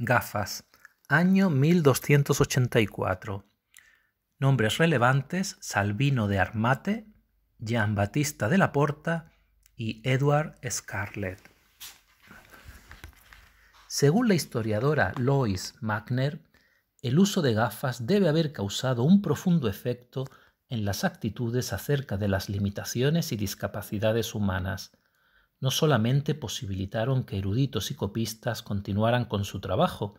Gafas, año 1284. Nombres relevantes: Salvino de Armate, Jean Batista de la Porta y Edward Scarlett. Según la historiadora Lois Magner, el uso de gafas debe haber causado un profundo efecto en las actitudes acerca de las limitaciones y discapacidades humanas, no solamente posibilitaron que eruditos y copistas continuaran con su trabajo,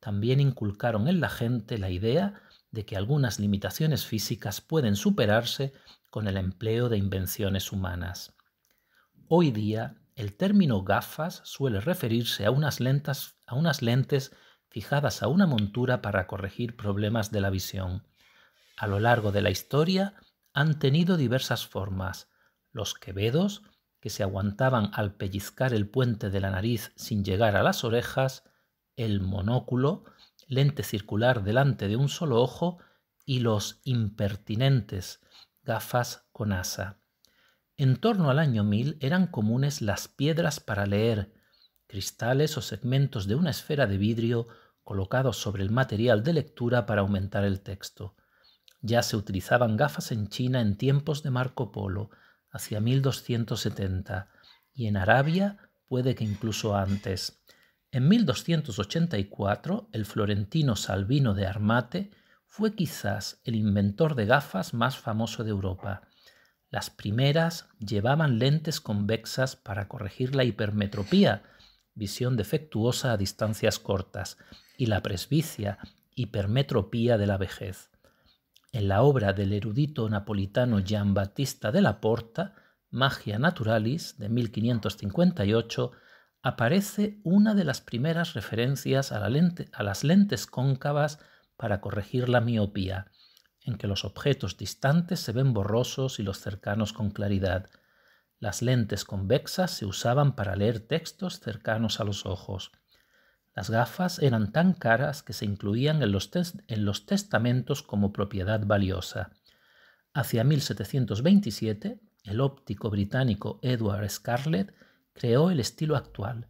también inculcaron en la gente la idea de que algunas limitaciones físicas pueden superarse con el empleo de invenciones humanas. Hoy día, el término gafas suele referirse a unas, lentes fijadas a una montura para corregir problemas de la visión. A lo largo de la historia han tenido diversas formas. Los quevedos, que se aguantaban al pellizcar el puente de la nariz sin llegar a las orejas, el monóculo, lente circular delante de un solo ojo y los impertinentes gafas con asa. En torno al año 1000 eran comunes las piedras para leer, cristales o segmentos de una esfera de vidrio colocados sobre el material de lectura para aumentar el texto. Ya se utilizaban gafas en China en tiempos de Marco Polo, hacia 1270 y en Arabia puede que incluso antes. En 1284, el florentino Salvino de Armate fue quizás el inventor de gafas más famoso de Europa. Las primeras llevaban lentes convexas para corregir la hipermetropía, visión defectuosa a distancias cortas, y la presbicia, hipermetropía de la vejez en la obra del erudito napolitano Gian Battista de la Porta, Magia Naturalis, de 1558, aparece una de las primeras referencias a, a las lentes cóncavas para corregir la miopía, en que los objetos distantes se ven borrosos y los cercanos con claridad. Las lentes convexas se usaban para leer textos cercanos a los ojos. Las gafas eran tan caras que se incluían en los, testamentos como propiedad valiosa. Hacia 1727, el óptico británico Edward Scarlett creó el estilo actual,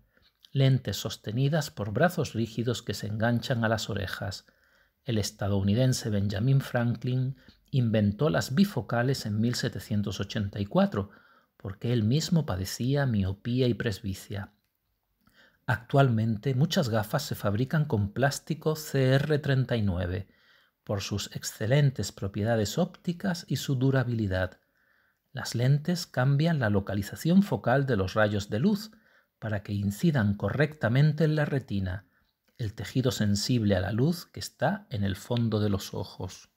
lentes sostenidas por brazos rígidos que se enganchan a las orejas. El estadounidense Benjamin Franklin inventó las bifocales en 1784, porque él mismo padecía miopía y presbicia. Actualmente muchas gafas se fabrican con plástico CR39 por sus excelentes propiedades ópticas y su durabilidad. Las lentes cambian la localización focal de los rayos de luz para que incidan correctamente en la retina, el tejido sensible a la luz que está en el fondo de los ojos.